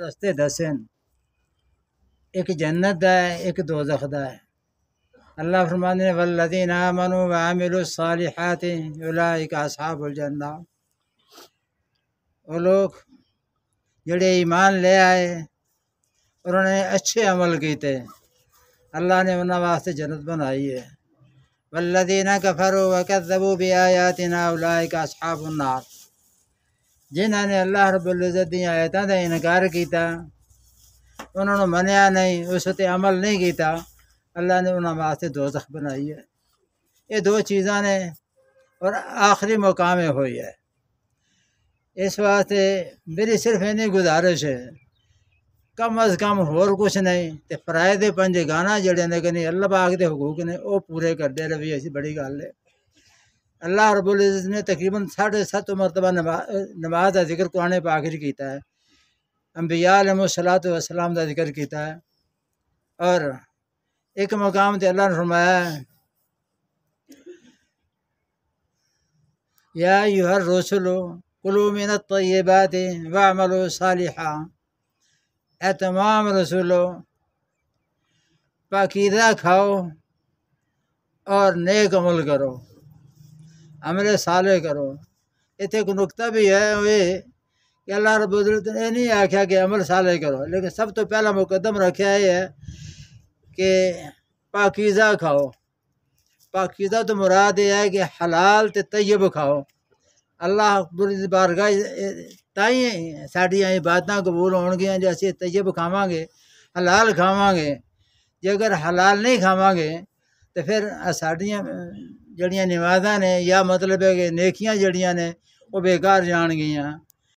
रस्ते दस हैं एक जन्नत दा है एक दो दा है अल्लाह फरमान वल्लिन आमन वामिलसालिहात असहाबुलजन्ना वो लोग जड़े ईमान ले आए उन्होंने अच्छे अमल किए अल्लाह ने उन्होंने वास्ते जन्नत बनाई है वल्लिन कफरो वकबू भी आयातना उलाइक असहाबुलनार जिन्होंने अल्लाह रबुल्ज़त आयतों का इनकार किया उन्होंने मनिया नहीं उस अमल नहीं किया अल्लाह ने उन्होंने वास्ते दोजख बनाई है ये दो चीज़ा ने और आखिरी मुकाम हुई है इस वास्ते मेरी सिर्फ इन्नी गुजारिश है कम अज कम होर कुछ नहीं तो पराए के पंजे गाना जड़े ने कहीं अल्लाह पाक के हकूक ने वह पूरे करते रहिए ऐसी बड़ी गल है अल्लाह रबुल ने तकरीबन साढ़े सत मरतबा नमा नमाज का जिक्र कुरान पाखिर किया है अम्बिया सलात वसलाम का जिक्र किया है और एक मकाम से अल्लाह ने फरमाया या यू हर रसुलो कुलू मिनत वाह मलो सालिहा ए तमाम रसूलो पाकिदा खाओ और नेक अमल करो अमले साले करो इत एक नुकता भी है वे कि अल्लाह रबुदरत ने नहीं आख्या कि अमल साले करो लेकिन सब तो पहला मुकदम रखा है कि पाकिज़ा खाओ पाकिज़ा तो मुराद यह है कि हलाल तो तयब खाओ अल्लाह बुरी बारगाह ताई साढ़िया इबादत कबूल हो जैसे तयब खावे हलाल खावे जे अगर हलाल नहीं खावे तो फिर साढ़िया जड़िया नमाजा ने या मतलब है कि नेकिया जड़िया ने वो बेकार जान गई